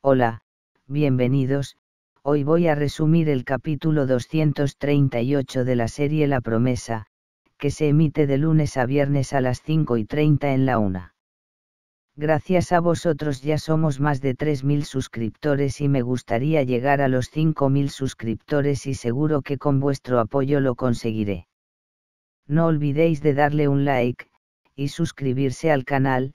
Hola, bienvenidos, hoy voy a resumir el capítulo 238 de la serie La Promesa, que se emite de lunes a viernes a las 5 y 30 en la 1. Gracias a vosotros ya somos más de 3.000 suscriptores y me gustaría llegar a los 5.000 suscriptores y seguro que con vuestro apoyo lo conseguiré. No olvidéis de darle un like, y suscribirse al canal,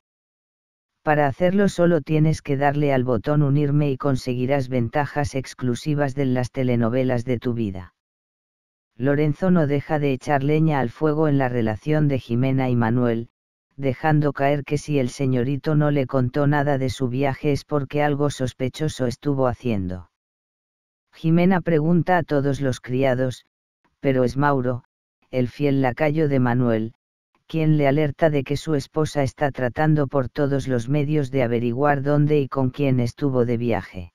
Para hacerlo solo tienes que darle al botón unirme y conseguirás ventajas exclusivas de las telenovelas de tu vida. Lorenzo no deja de echar leña al fuego en la relación de Jimena y Manuel, dejando caer que si el señorito no le contó nada de su viaje es porque algo sospechoso estuvo haciendo. Jimena pregunta a todos los criados, pero es Mauro, el fiel lacayo de Manuel, quien le alerta de que su esposa está tratando por todos los medios de averiguar dónde y con quién estuvo de viaje.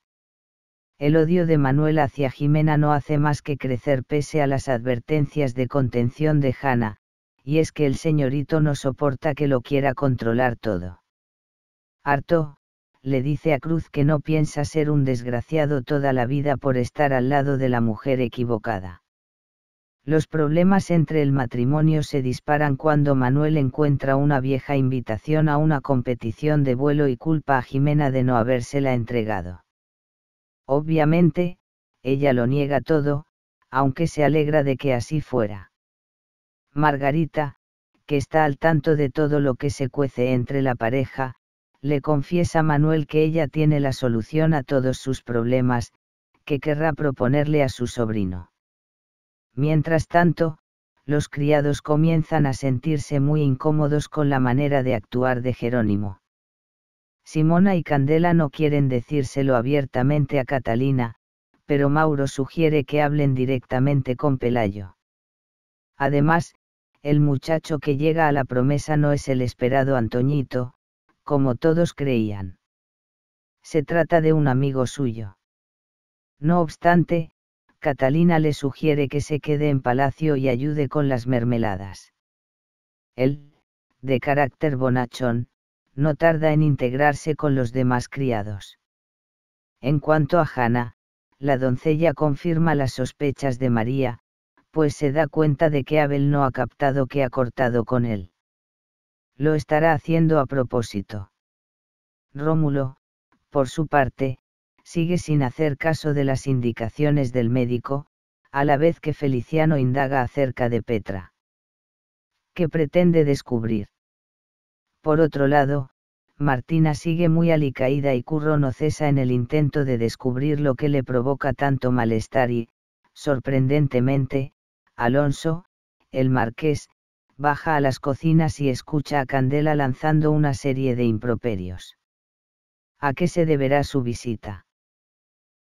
El odio de Manuel hacia Jimena no hace más que crecer pese a las advertencias de contención de Hannah, y es que el señorito no soporta que lo quiera controlar todo. Harto, le dice a Cruz que no piensa ser un desgraciado toda la vida por estar al lado de la mujer equivocada. Los problemas entre el matrimonio se disparan cuando Manuel encuentra una vieja invitación a una competición de vuelo y culpa a Jimena de no habérsela entregado. Obviamente, ella lo niega todo, aunque se alegra de que así fuera. Margarita, que está al tanto de todo lo que se cuece entre la pareja, le confiesa a Manuel que ella tiene la solución a todos sus problemas, que querrá proponerle a su sobrino. Mientras tanto, los criados comienzan a sentirse muy incómodos con la manera de actuar de Jerónimo. Simona y Candela no quieren decírselo abiertamente a Catalina, pero Mauro sugiere que hablen directamente con Pelayo. Además, el muchacho que llega a la promesa no es el esperado Antoñito, como todos creían. Se trata de un amigo suyo. No obstante, Catalina le sugiere que se quede en palacio y ayude con las mermeladas. Él, de carácter bonachón, no tarda en integrarse con los demás criados. En cuanto a Hannah, la doncella confirma las sospechas de María, pues se da cuenta de que Abel no ha captado que ha cortado con él. Lo estará haciendo a propósito. Rómulo, por su parte, sigue sin hacer caso de las indicaciones del médico, a la vez que Feliciano indaga acerca de Petra. ¿Qué pretende descubrir? Por otro lado, Martina sigue muy alicaída y Curro no cesa en el intento de descubrir lo que le provoca tanto malestar y, sorprendentemente, Alonso, el marqués, baja a las cocinas y escucha a Candela lanzando una serie de improperios. ¿A qué se deberá su visita?